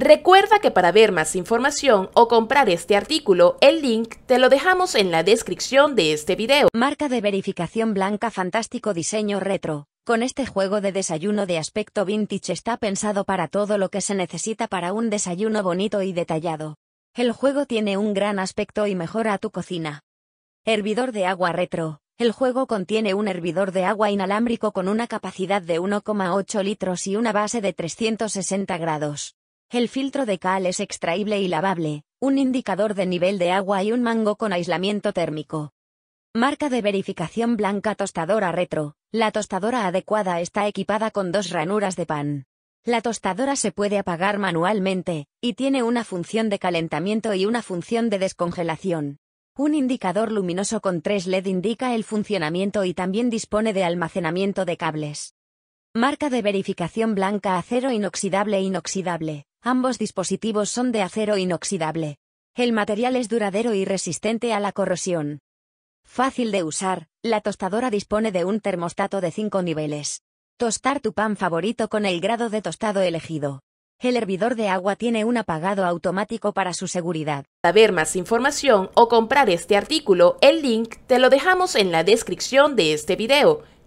Recuerda que para ver más información o comprar este artículo, el link te lo dejamos en la descripción de este video. Marca de verificación blanca fantástico diseño retro. Con este juego de desayuno de aspecto vintage está pensado para todo lo que se necesita para un desayuno bonito y detallado. El juego tiene un gran aspecto y mejora tu cocina. Hervidor de agua retro. El juego contiene un hervidor de agua inalámbrico con una capacidad de 1,8 litros y una base de 360 grados. El filtro de cal es extraíble y lavable, un indicador de nivel de agua y un mango con aislamiento térmico. Marca de verificación blanca tostadora retro. La tostadora adecuada está equipada con dos ranuras de pan. La tostadora se puede apagar manualmente, y tiene una función de calentamiento y una función de descongelación. Un indicador luminoso con 3 LED indica el funcionamiento y también dispone de almacenamiento de cables. Marca de verificación blanca acero inoxidable inoxidable. Ambos dispositivos son de acero inoxidable. El material es duradero y resistente a la corrosión. Fácil de usar, la tostadora dispone de un termostato de 5 niveles. Tostar tu pan favorito con el grado de tostado elegido. El hervidor de agua tiene un apagado automático para su seguridad. Para ver más información o comprar este artículo, el link te lo dejamos en la descripción de este video.